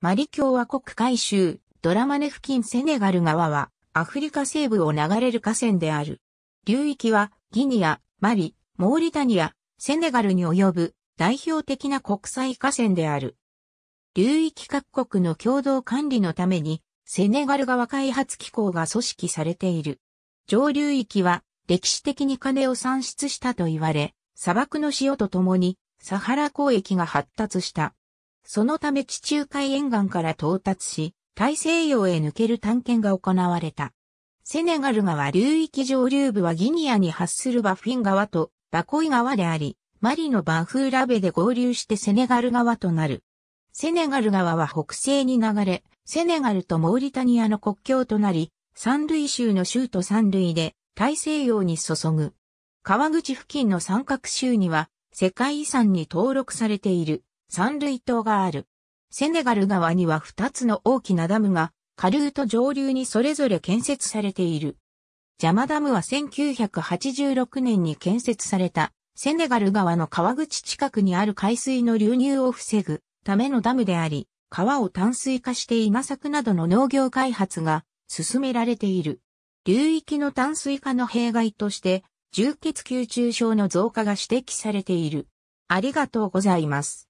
マリ共和国海州、ドラマネ付近セネガル川は、アフリカ西部を流れる河川である。流域は、ギニア、マリ、モーリタニア、セネガルに及ぶ代表的な国際河川である。流域各国の共同管理のために、セネガル川開発機構が組織されている。上流域は、歴史的に金を産出したと言われ、砂漠の塩とともに、サハラ交易が発達した。そのため地中海沿岸から到達し、大西洋へ抜ける探検が行われた。セネガル川流域上流部はギニアに発するバフィン川とバコイ川であり、マリのバンフーラベで合流してセネガル川となる。セネガル川は北西に流れ、セネガルとモーリタニアの国境となり、三類州の州と三類で大西洋に注ぐ。川口付近の三角州には世界遺産に登録されている三類島がある。セネガル側には二つの大きなダムが、下流と上流にそれぞれ建設されている。ジャマダムは1986年に建設された、セネガル川の川口近くにある海水の流入を防ぐためのダムであり、川を淡水化して稲作などの農業開発が進められている。流域の淡水化の弊害として、重血吸中症の増加が指摘されている。ありがとうございます。